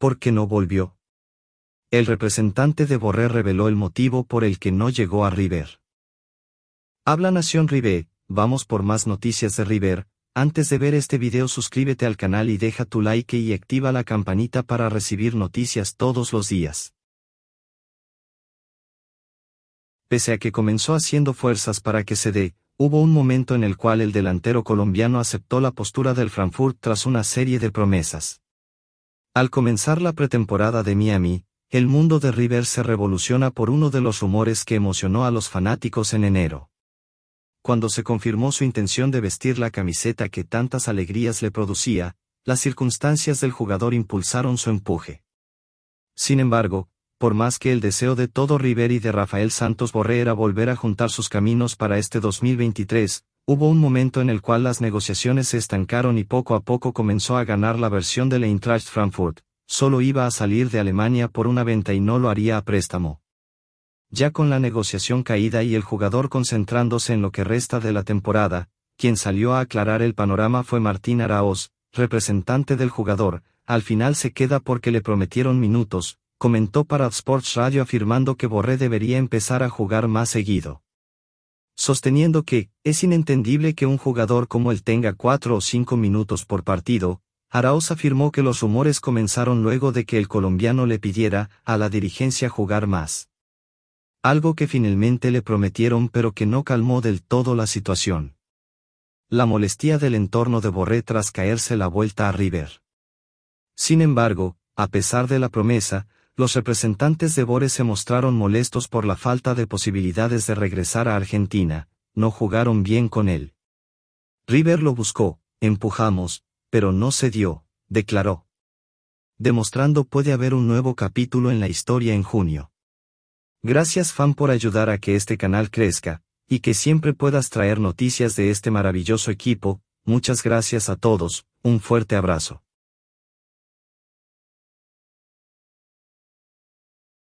¿por qué no volvió? El representante de Borré reveló el motivo por el que no llegó a River. Habla Nación River, vamos por más noticias de River, antes de ver este video suscríbete al canal y deja tu like y activa la campanita para recibir noticias todos los días. Pese a que comenzó haciendo fuerzas para que se dé, hubo un momento en el cual el delantero colombiano aceptó la postura del Frankfurt tras una serie de promesas. Al comenzar la pretemporada de Miami, el mundo de River se revoluciona por uno de los rumores que emocionó a los fanáticos en enero. Cuando se confirmó su intención de vestir la camiseta que tantas alegrías le producía, las circunstancias del jugador impulsaron su empuje. Sin embargo, por más que el deseo de todo River y de Rafael Santos Borré era volver a juntar sus caminos para este 2023, Hubo un momento en el cual las negociaciones se estancaron y poco a poco comenzó a ganar la versión de la Frankfurt, solo iba a salir de Alemania por una venta y no lo haría a préstamo. Ya con la negociación caída y el jugador concentrándose en lo que resta de la temporada, quien salió a aclarar el panorama fue Martín Araoz, representante del jugador, al final se queda porque le prometieron minutos, comentó para Sports Radio afirmando que Borré debería empezar a jugar más seguido sosteniendo que, es inentendible que un jugador como él tenga cuatro o cinco minutos por partido, Arauz afirmó que los rumores comenzaron luego de que el colombiano le pidiera a la dirigencia jugar más. Algo que finalmente le prometieron pero que no calmó del todo la situación. La molestia del entorno de Borré tras caerse la vuelta a River. Sin embargo, a pesar de la promesa, los representantes de Bore se mostraron molestos por la falta de posibilidades de regresar a Argentina, no jugaron bien con él. River lo buscó, empujamos, pero no se dio, declaró. Demostrando puede haber un nuevo capítulo en la historia en junio. Gracias fan por ayudar a que este canal crezca, y que siempre puedas traer noticias de este maravilloso equipo, muchas gracias a todos, un fuerte abrazo.